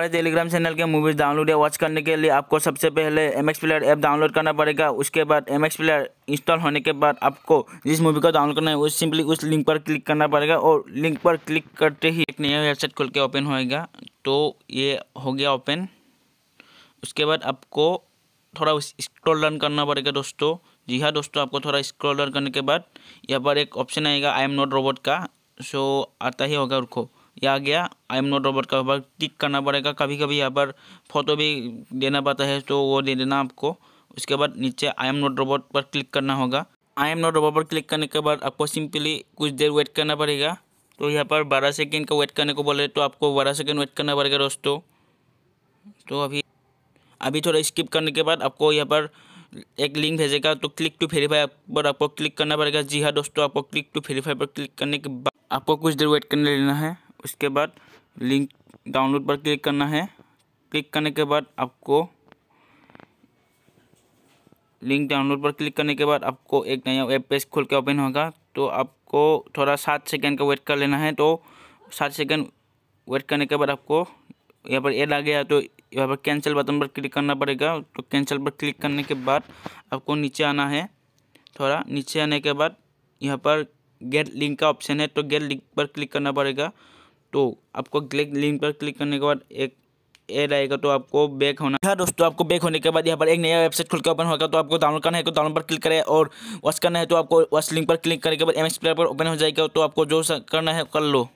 हमारे Telegram channel के movies download या वॉच करने के लिए आपको सबसे पहले M X player app download करना पड़ेगा उसके बाद एम एक्स प्लेयर इंस्टॉल होने के बाद आपको जिस मूवी को डाउनलोड करना है उस सिंपली उस लिंक पर क्लिक करना पड़ेगा और लिंक पर क्लिक करते ही एक नया वेबसाइट खुल के ओपन होएगा तो ये हो गया ओपन उसके बाद आपको थोड़ा स्क्रॉल डाउन करना पड़ेगा दोस्तों जी हाँ दोस्तों आपको थोड़ा स्क्रॉल डाउन करने के बाद यहाँ पर एक ऑप्शन आएगा आई एम नॉट रोबोट का सो आता ही होगा रुको आ गया आई एम नॉट रोबोट का बार टिक करना पड़ेगा कभी कभी यहाँ पर फोटो भी देना पड़ता है तो वो दे देना आपको उसके बाद नीचे आई एम नॉट रोबोट पर क्लिक करना होगा आई एम नॉट रोबोट पर क्लिक करने के बाद आपको सिंपली कुछ देर वेट करना पड़ेगा तो यहाँ पर बारह सेकेंड का वेट करने को बोले तो आपको बारह सेकेंड वेट करना पड़ेगा दोस्तों तो अभी अभी थोड़ा स्किप करने के बाद आपको यहाँ पर एक लिंक भेजेगा तो क्लिक टू वेरीफाई पर आपको क्लिक करना पड़ेगा जी हाँ दोस्तों आपको क्लिक टू वेरीफाई पर क्लिक करने के बाद आपको कुछ देर वेट करने लेना है उसके बाद लिंक डाउनलोड पर क्लिक करना है क्लिक करने के बाद आपको लिंक डाउनलोड पर क्लिक करने के बाद आपको एक नया वेब पेज खोल के ओपन होगा तो आपको थोड़ा सात सेकेंड का वेट कर लेना है तो सात सेकेंड वेट करने के बाद आपको यहाँ पर एड आ गया तो यहाँ पर कैंसिल बटन पर क्लिक करना पड़ेगा तो कैंसिल पर क्लिक करने के बाद आपको नीचे आना है थोड़ा नीचे आने के बाद यहाँ पर गेट लिंक का ऑप्शन है तो गेट लिंक पर क्लिक करना पड़ेगा तो आपको क्लिक लिंक पर क्लिक करने के बाद एक ए रहेगा तो आपको बैक होना है हाँ दोस्तों आपको बैक होने के बाद यहाँ पर एक नया वेबसाइट खुलकर ओपन होगा तो आपको डाउनलोड करना है तो डाउनलोड पर क्लिक करें और वॉश करना है तो आपको वॉश लिंक पर क्लिक करने के बाद एम एस पर ओपन हो जाएगा तो आपको जो करना है कर लो